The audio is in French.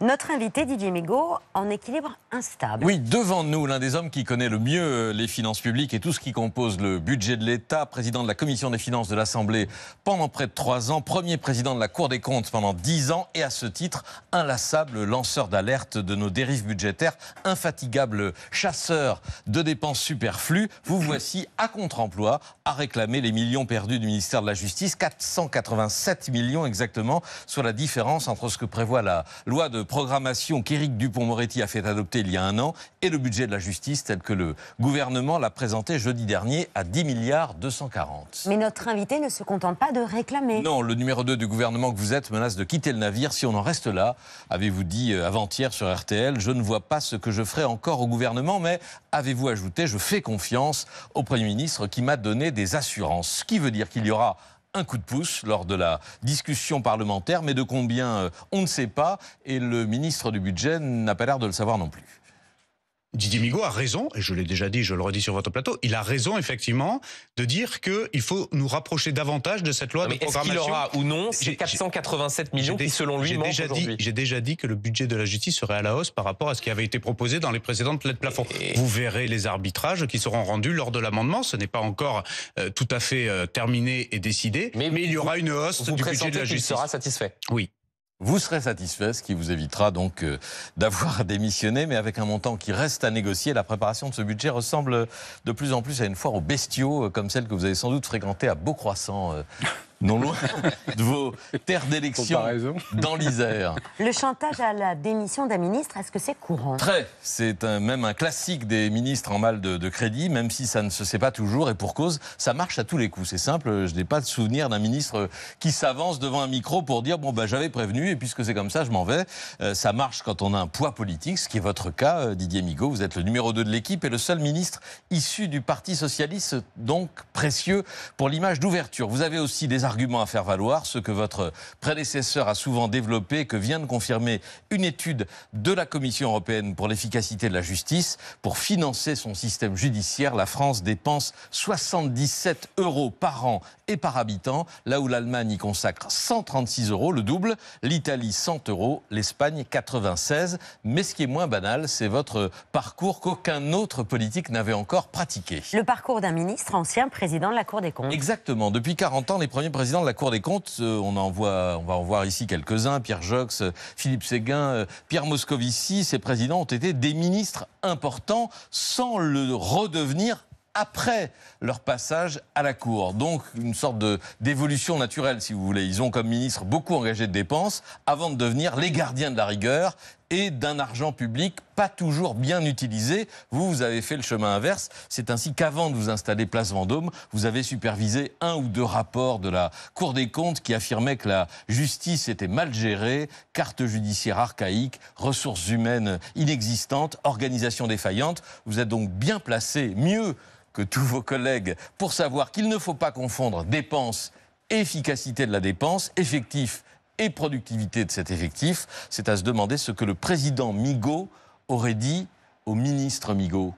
Notre invité Didier Mégot en équilibre instable. Oui, devant nous, l'un des hommes qui connaît le mieux les finances publiques et tout ce qui compose le budget de l'État, président de la commission des finances de l'Assemblée pendant près de trois ans, premier président de la Cour des comptes pendant dix ans et à ce titre, inlassable lanceur d'alerte de nos dérives budgétaires, infatigable chasseur de dépenses superflues. Vous voici à contre-emploi à réclamer les millions perdus du ministère de la Justice, 487 millions exactement, soit la différence entre ce que prévoit la loi de programmation qu'Éric Dupont-Moretti a fait adopter il y a un an et le budget de la justice tel que le gouvernement l'a présenté jeudi dernier à 10 milliards 240. Mais notre invité ne se contente pas de réclamer. Non, le numéro 2 du gouvernement que vous êtes menace de quitter le navire si on en reste là. Avez-vous dit euh, avant-hier sur RTL, je ne vois pas ce que je ferai encore au gouvernement, mais avez-vous ajouté, je fais confiance au Premier ministre qui m'a donné des assurances. Ce qui veut dire qu'il y aura un coup de pouce lors de la discussion parlementaire, mais de combien, euh, on ne sait pas, et le ministre du Budget n'a pas l'air de le savoir non plus. Didier Migaud a raison, et je l'ai déjà dit, je le redis sur votre plateau, il a raison effectivement de dire qu'il faut nous rapprocher davantage de cette loi de programmation. Est-ce qu'il aura ou non ces 487 millions qui, selon lui, manquent aujourd'hui J'ai déjà dit que le budget de la justice serait à la hausse par rapport à ce qui avait été proposé dans les précédentes lettres plafond. Vous verrez les arbitrages qui seront rendus lors de l'amendement. Ce n'est pas encore euh, tout à fait euh, terminé et décidé, mais, il y aura une hausse du budget de la justice. sera satisfait Oui vous serez satisfait, ce qui vous évitera donc euh, d'avoir à démissionner, mais avec un montant qui reste à négocier. La préparation de ce budget ressemble de plus en plus à une foire aux bestiaux, euh, comme celle que vous avez sans doute fréquentée à Beaucroissant, euh, non loin de vos terres d'élection dans l'Isère. Le chantage à la démission d'un ministre, est-ce que c'est courant Très. C'est même un classique des ministres en mal de, crédit, même si ça ne se sait pas toujours et pour cause, ça marche à tous les coups. C'est simple, je n'ai pas de souvenir d'un ministre qui s'avance devant un micro pour dire bon, ben j'avais prévenu et puisque c'est comme ça, je m'en vais. Euh, ça marche quand on a un poids politique, ce qui est votre cas, euh, Didier Migaud. Vous êtes le numéro 2 de l'équipe et le seul ministre issu du Parti Socialiste, donc précieux pour l'image d'ouverture. Vous avez aussi des Argument à faire valoir, ce que votre prédécesseur a souvent développé, que vient de confirmer une étude de la Commission européenne pour l'efficacité de la justice. Pour financer son système judiciaire, la France dépense 77 euros par an et par habitant, là où l'Allemagne y consacre 136 euros, le double, l'Italie 100 euros, l'Espagne 96. Mais ce qui est moins banal, c'est votre parcours qu'aucun autre politique n'avait encore pratiqué. Le parcours d'un ministre, ancien président de la Cour des comptes. Exactement. Depuis 40 ans, les premiers présidents de la Cour des comptes, euh, on, en on va en voir ici quelques-uns, Pierre Jox, euh, Philippe Séguin, euh, Pierre Moscovici, ces présidents ont été des ministres importants sans le redevenir après leur passage à la Cour. Donc une sorte d'évolution naturelle, si vous voulez. Ils ont comme ministre beaucoup engagé de dépenses avant de devenir les gardiens de la rigueur et d'un argent public pas toujours bien utilisé. Vous, vous avez fait le chemin inverse. C'est ainsi qu'avant de vous installer Place Vendôme, vous avez supervisé un ou deux rapports de la Cour des comptes qui affirmaient que la justice était mal gérée, carte judiciaire archaïque, ressources humaines inexistantes, organisation défaillante. Vous êtes donc bien placé, mieux que tous vos collègues, pour savoir qu'il ne faut pas confondre dépense efficacité de la dépense, effectif et productivité de cet effectif. C'est à se demander ce que le président Migaud aurait dit au ministre Migaud.